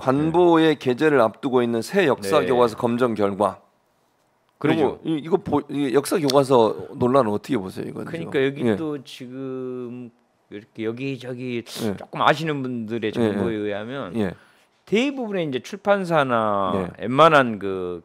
관보의 계제를 앞두고 있는 새 역사 네. 교과서 검정 결과 그리고 그렇죠. 이거 보, 역사 교과서 논란은 어떻게 보세요 이건? 그러니까 여기도 예. 지금 이렇게 여기저기 예. 조금 아시는 분들의 예, 예. 정보에 예. 의하면 대부분의 이제 출판사나 예. 웬만한 그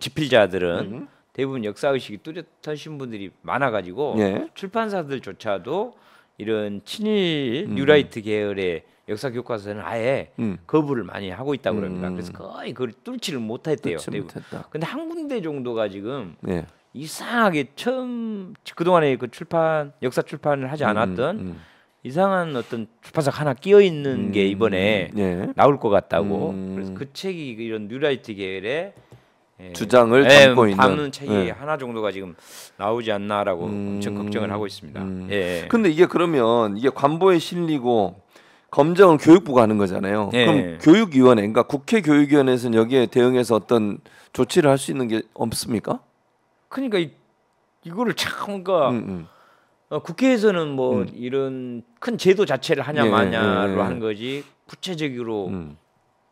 집필자들은 음. 음. 대부분 역사 의식이 뚜렷하신 분들이 많아가지고 출판사들조차도 이런 친일 음. 뉴라이트 음. 계열의 역사 교과서는 에 아예 음. 거부를 많이 하고 있다고 음, 그럽니다. 음. 그래서 거의 그걸 뚫지를 못했대요. 뚫지 근데 한 군데 정도가 지금 예. 이상하게 처음 그동안에 그 출판 역사 출판을 하지 음, 음, 않았던 음, 이상한 어떤 출판사 하나 끼어 있는 게 이번에 예. 나올 것 같다고. 그래서 그 책이 그 이런 뉴라이트 계열의 예, 주장을 예, 담고 있는 담는 책이 예. 하나 정도가 지금 나오지 않나라고 음, 엄청 걱정을 하고 있습니다. 음. 예, 예. 근데 이게 그러면 이게 관보에 실리고 검정은 교육부가 하는 거잖아요. 예. 그럼 교육위원회 그러니까 국회 교육위원회에서는 여기에 대응해서 어떤 조치를 할 수 있는 게 없습니까? 그러니까 이, 이거를 참 그러니까 음, 음. 어, 국회에서는 뭐 음. 이런 큰 제도 자체를 하냐 예, 예 마냐로 예, 예, 한 거지 구체적으로 음.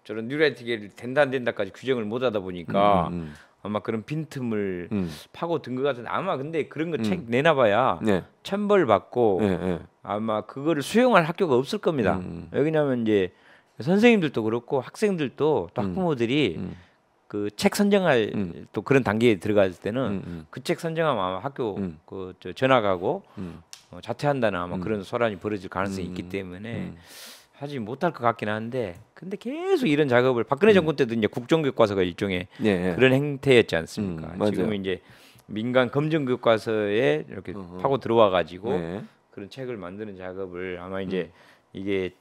저런 뉴라이트계를 된다 안 된다까지 규정을 못 하다 보니까 음, 음, 아마 그런 빈틈을 음. 파고 든 것 같은데 아마 근데 그런 거책 음. 내놔봐야 네. 천벌 받고 네, 네. 아마 그거를 수용할 학교가 없을 겁니다. 음. 음. 왜냐하면 이제 선생님들도 그렇고 학생들도 또 음. 학부모들이 음. 그책 선정할 또 그런 단계에 들어갔을 때는 그 책 선정하면 아마 학교 그 저 전화 가고 어, 자퇴한다는 아마 그런 소란이 벌어질 가능성이 있기 때문에. 하지 못할 것 같긴 한데 근데 계속 이런 작업을 박근혜 정권 음. 때도 이제 국정교과서가 일종의 예, 예. 그런 행태였지 않습니까? 음, 지금 이제 민간 검증교과서에 이렇게 어허. 파고 들어와 가지고 예. 네. 그런 책을 만드는 작업을 아마 이제 음. 이게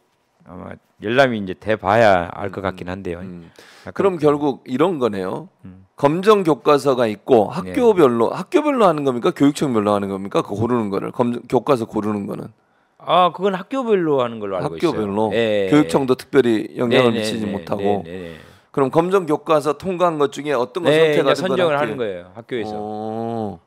아마 열람이 이제 돼 봐야 알것 음, 같긴 한데요. 음. 그럼 그 결국 이런 거네요. 검정 교과서가 있고 학교별로 예. 학교별로 하는 겁니까? 교육청별로 하는 겁니까? 그 고르는 거를 검정 교과서 고르는 거는 아 그건 학교별로 하는 걸로 알고 있어요. 학교별로 네. 교육청도 특별히 영향을 네, 네 미치지 네, 못하고 네, 그럼 검정 교과서 통과한 것 중에 어떤 걸 선택하는 그러니까 선정을 하는 거예요 학교에서. 어.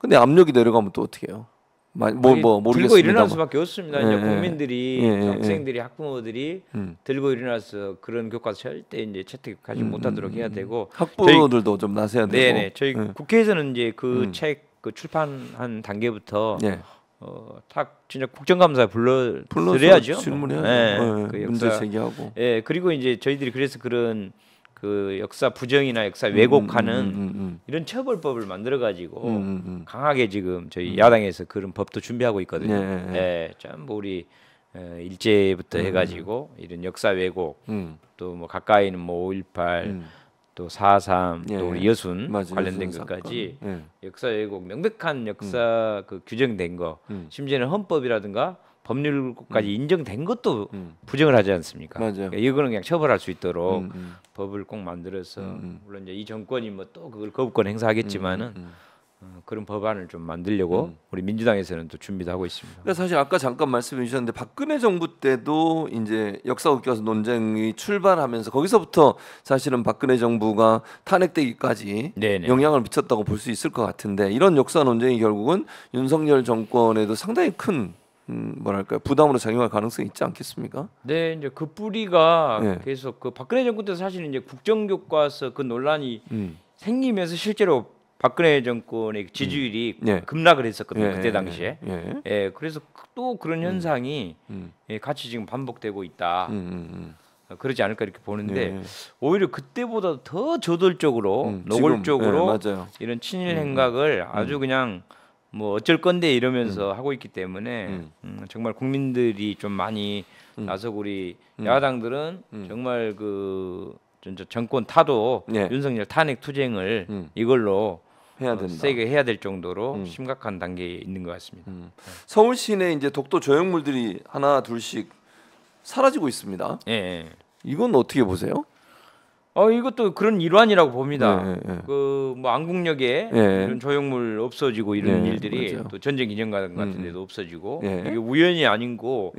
근데 압력이 내려가면 또 어떻게 해요? 뭐뭐 뭐, 뭐 모르겠습니다. 들고 일어날 수밖에 없습니다. 이제 예, 예. 국민들이 학생들이 학부모들이 음. 들고 일어나서 그런 교과서 절대 이제 채택하지 음, 음 못하도록 해야 음. 되고 학부모들도 저희, 좀 나서야 되고. 네네 저희 국회에서는 이제 그 책그 음. 그 출판한 단계부터. 네. 어, 딱 진짜 국정감사에 불러 불러야죠. 뭐. 질문해야 예, 네, 네, 그 역사, 문제 제기하고. 예, 그리고 이제 저희들이 그래서 그런 그 역사 부정이나 역사 음, 왜곡하는 음, 음, 음, 음, 이런 처벌법을 만들어 가지고 음, 강하게 지금 저희 야당에서 그런 법도 준비하고 있거든요. 예, 예. 예, 예 참뭐 우리 예, 일제부터 해가지고 이런 역사 왜곡 또 뭐 가까이는 뭐5.18 또 사삼 예, 또 우리 예. 여순 맞아, 관련된 여순 것까지 예. 역사 왜곡 명백한 역사 음. 그 규정된 거 음. 심지어는 헌법이라든가 법률까지 음. 인정된 것도 음. 부정을 하지 않습니까? 맞아요. 그러니까 이거는 그냥 처벌할 수 있도록 음, 음. 법을 꼭 만들어서 물론 이제 이 정권이 뭐 또 그걸 거부권 행사하겠지만은 어, 그런 법안을 좀 만들려고 음. 우리 민주당에서는 또 준비도 하고 있습니다. 그러니까 사실 아까 잠깐 말씀해 주셨는데 박근혜 정부 때도 이제 역사 웃겨서 논쟁이 출발하면서 거기서부터 사실은 박근혜 정부가 탄핵되기까지 네네. 영향을 미쳤다고 볼 수 있을 것 같은데 이런 역사 논쟁이 결국은 윤석열 정권에도 상당히 큰 음, 뭐랄까요 부담으로 작용할 가능성이 있지 않겠습니까? 네, 이제 그 뿌리가 네. 계속 그 박근혜 정부 때 사실은 이제 국정교과서 그 논란이 음. 생기면서 실제로 박근혜 정권의 지지율이 음. 예. 급락을 했었거든요 예. 그때 예, 당시에. 예. 예. 예 그래서 그, 또 그런 음. 현상이 음. 예, 같이 지금 반복되고 있다. 음, 음, 음. 어, 그러지 않을까 이렇게 보는데 오히려 그때보다 더 저돌적으로 노골적으로 이런 친일 행각을 아주 그냥 뭐 어쩔 건데 이러면서 하고 있기 때문에 음, 정말 국민들이 좀 많이 나서 우리 야당들은 정말 그 정권 타도 예. 윤석열 탄핵 투쟁을 음. 이걸로 해야 어, 된다. 세게 해야 될 정도로 음. 심각한 단계에 있는 것 같습니다. 음. 네. 서울 시내 이제 독도 조형물들이 하나 둘씩 사라지고 있습니다. 예, 예. 이건 어떻게 보세요? 어 이것도 그런 일환이라고 봅니다. 예, 네, 예. 네, 그뭐 안국역에 예. 이런 조형물 없어지고 이런 예, 일들이 그렇죠. 또 전쟁 기념관 같은 음, 음. 데도 음. 없어지고 예. 이게 우연이 아닌고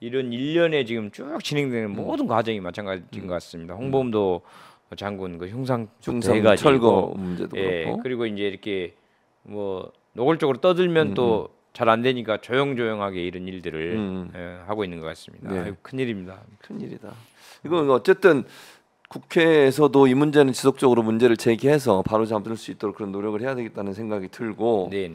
이런 일련의 지금 쭉 진행되는 음. 모든 과정이 마찬가지인 것 같습니다. 홍범도 음. 장군 그형상 흉상 그 철거 문제도 예, 그렇고 그리고 이제 이렇게 뭐 노골적으로 떠들면 음, 또잘 음. 안 되니까 조용조용하게 이런 일들을 음, 예, 하고 있는 것 같습니다. 네. 큰일입니다. 큰일이다. 이건 어쨌든 국회에서도 이 문제는 지속적으로 문제를 제기해서 바로 잡을 수 있도록 그런 노력을 해야 되겠다는 생각이 들고 네네. 네.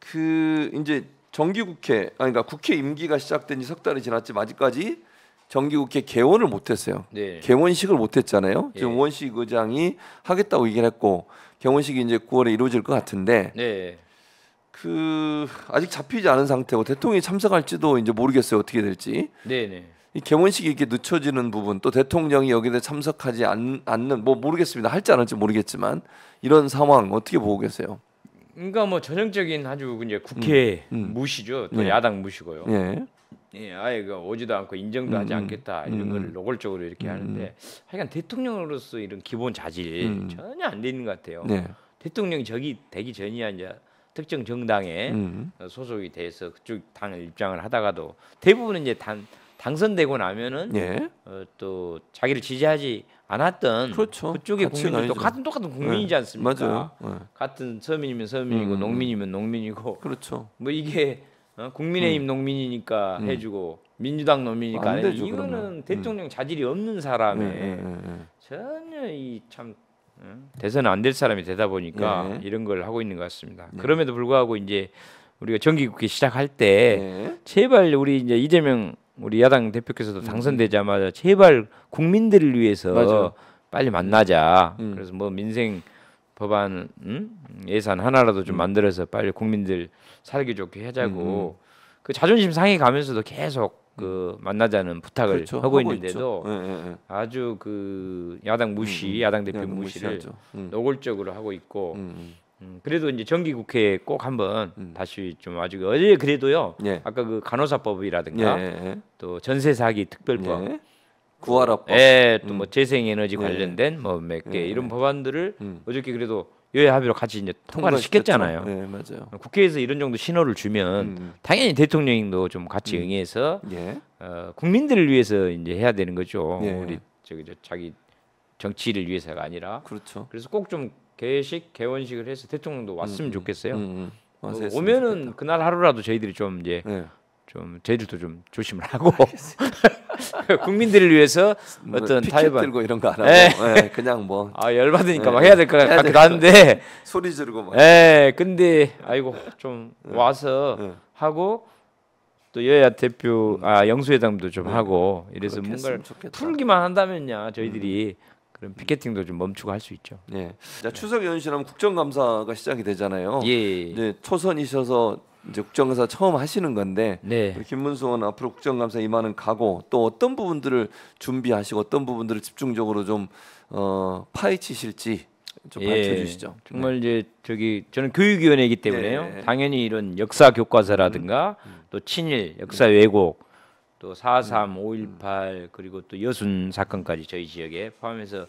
그 이제 정기 국회 아니 그러니까 국회 임기가 시작된 지 석 달이 지났지만 아직까지 정기국회 개원을 못했어요. 네. 개원식을 못했잖아요. 예. 지금 예. 원식 의장이 하겠다고 얘기를 했고 개원식이 이제 9월에 이루어질 것 같은데 네. 그 아직 잡히지 않은 상태고 대통령이 참석할지도 이제 모르겠어요 어떻게 될지. 네네. 네. 이 개원식이 이렇게 늦춰지는 부분 또 대통령이 여기에 참석하지 않, 않는 뭐 모르겠습니다 할지 안 할지 모르겠지만 이런 상황 어떻게 보고 계세요? 그러니까 뭐 전형적인 아주 이제 국회 음, 음. 무시죠. 또 네. 야당 무시고요. 네. 예, 아예 그 오지도 않고 인정도 하지 음, 음. 않겠다 음, 이런 걸 음, 노골적으로 이렇게 음, 하는데 하여간 대통령으로서 이런 기본 자질 전혀 안되는것 같아요. 네. 대통령이 저기 되기 전이야 이제 특정 정당에 소속이 돼서 그쪽 당의 입장을 하다가도 대부분은 이제 단 당선되고 나면은 예. 어, 또 자기를 지지하지 않았던 그렇죠. 그쪽의 국민들도 같은 똑같은 국민이지 네. 않습니까? 맞아요. 네. 같은 서민이면 서민이고 농민이면 농민이고 그렇죠. 뭐 이게 어? 국민의힘 음. 농민이니까 음. 해주고 민주당 농민이니까 안 해주고 이거는 그러면. 대통령 음. 자질이 없는 사람의 네, 네, 네, 전혀 이참 어? 대선 안 될 사람이 되다 보니까 예. 이런 걸 하고 있는 것 같습니다. 네. 그럼에도 불구하고 이제 우리가 정기국회 시작할 때 예. 제발 우리 이제 이재명 우리 야당 대표께서도 음. 당선되자마자 제발 국민들을 위해서 맞아 빨리 만나자. 음. 그래서 뭐 민생 법안 음? 예산 하나라도 좀 음. 만들어서 빨리 국민들 살기 좋게 하자고 음, 음. 그 자존심 상해 가면서도 계속 그 만나자는 부탁을 그렇죠, 하고, 하고, 있는데도 네, 네, 네. 아주 그 야당 무시, 음, 야당 대표 야당 무시를 음. 노골적으로 하고 있고 음, 음, 그래도 이제 정기 국회에 꼭 한번 다시 좀 아주 어제 그래도요 예. 아까 그 간호사법이라든가 예, 예, 또 전세 사기 특별법 구하라법. 예, 또뭐 음. 재생에너지 예. 관련된 뭐 몇개 예. 이런 법안들을 음. 어저께 그래도 여야 합의로 같이 이제 통과를 시켰잖아요. 네, 맞아요. 국회에서 이런 정도 신호를 주면 음, 음. 당연히 대통령도 좀 같이 음. 응해서 예. 어, 국민들을 위해서 이제 해야 되는 거죠. 예. 우리 저기 저 자기 정치를 위해서가 아니라. 그렇죠. 그래서 꼭 좀 개식 개원식을 해서 대통령도 왔으면 음. 좋겠어요. 뭐 오면은 좋겠다. 그날 하루라도 저희들이 좀 이제 예. 좀 제주도 좀 조심을 하고 국민들을 위해서 뭐 어떤 타협 들고 이런 거안 하고 예. 예, 그냥 뭐 아 열받으니까 예. 막 해야 될것 같기도 한데 소리 지르고 막 예, 근데 아이고 좀 예. 와서 예. 하고 또 여야 대표 음. 아 영수회담도 좀 예. 하고 이래서 뭔가를 풀기만 한다면야 저희들이 음. 그런 피켓팅도 좀 멈추고 할 수 있죠. 네. 자, 추석 연휴시라면 국정감사가 시작이 되잖아요. 예. 네, 초선이셔서 이제 국정감사 처음 하시는 건데 네. 김문수 의원 앞으로 국정감사 임하는 각오 또 어떤 부분들을 준비하시고 어떤 부분들을 집중적으로 좀 어, 파헤치실지 좀 예, 가르쳐 주시죠. 정말 네. 이제 저기 저는 교육위원회이기 때문에요. 네. 당연히 이런 역사 교과서라든가 음, 음. 또 친일 역사 왜곡 또 4.3, 5.18 음, 음. 그리고 또 여순 사건까지 저희 지역에 포함해서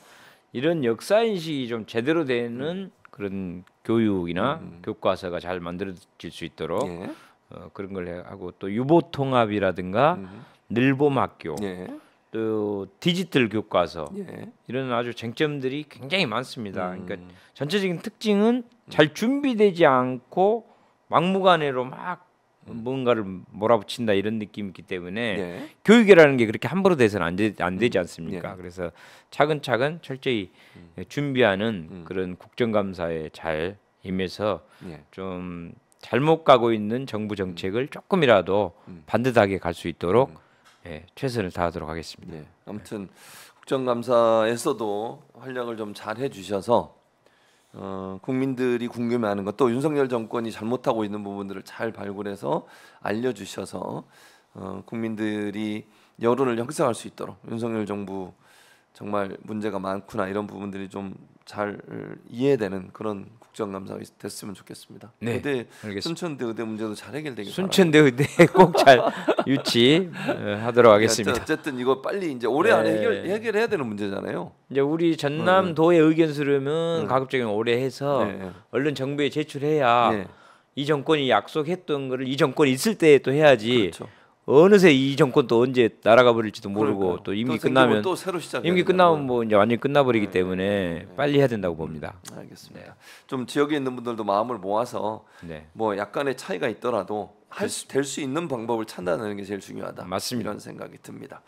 이런 역사 인식이 좀 제대로 되는 음. 그런 교육이나 음, 음. 교과서가 잘 만들어질 수 있도록 예. 어, 그런 걸 하고 또 유보 통합이라든가 음, 음. 늘봄학교 예. 또 디지털 교과서 예. 이런 아주 쟁점들이 굉장히 많습니다. 음. 그러니까 전체적인 특징은 잘 준비되지 않고 막무가내로 막 뭔가를 몰아붙인다 이런 느낌이기 때문에 네. 교육이라는 게 그렇게 함부로 돼서는 안, 되, 안 되지 음. 않습니까? 네. 그래서 차근차근 철저히 음. 준비하는 음. 그런 국정감사에 잘 임해서 네. 좀 잘못 가고 있는 정부 정책을 음. 조금이라도 음. 반듯하게 갈 수 있도록 음. 예, 최선을 다하도록 하겠습니다. 네. 아무튼 국정감사에서도 활약을 좀 잘 해주셔서 어, 국민들이 궁금해하는 것도 윤석열 정권이 잘못하고 있는 부분들을 잘 발굴해서 알려주셔서 어, 국민들이 여론을 형성할 수 있도록 윤석열 정부 정말 문제가 많구나 이런 부분들이 좀 잘 이해되는 그런 국정감사 됐으면 좋겠습니다. 네, 의대 알겠습니다. 순천대 의대 문제도 잘 해결되길 순천대 바랍니다. 의대 꼭 잘 유치하도록 어, 네, 하겠습니다. 어쨌든 이거 빨리 이제 올해 네. 안에 해결 해결해야 되는 문제잖아요. 이제 우리 전남도의 음. 의견 수렴은 음. 가급적이면 올해 해서 네. 네. 얼른 정부에 제출해야 네. 이 정권이 약속했던 거를 이 정권이 있을 때 또 해야지. 그렇죠. 어느새 이 정권 도 언제 날아가 버릴지도 모르고 그럴까요? 또 임기 또 끝나면 또 새로 시작 임기 끝나면 뭐 이제 완전히 끝나버리기 네, 때문에 네, 네, 네. 빨리 해야 된다고 봅니다. 음, 알겠습니다. 네. 좀 지역에 있는 분들도 마음을 모아서 네. 뭐 약간의 차이가 있더라도 할 될수 있는 방법을 찾아내는 게 제일 중요하다. 맞습니다. 이런 생각이 듭니다.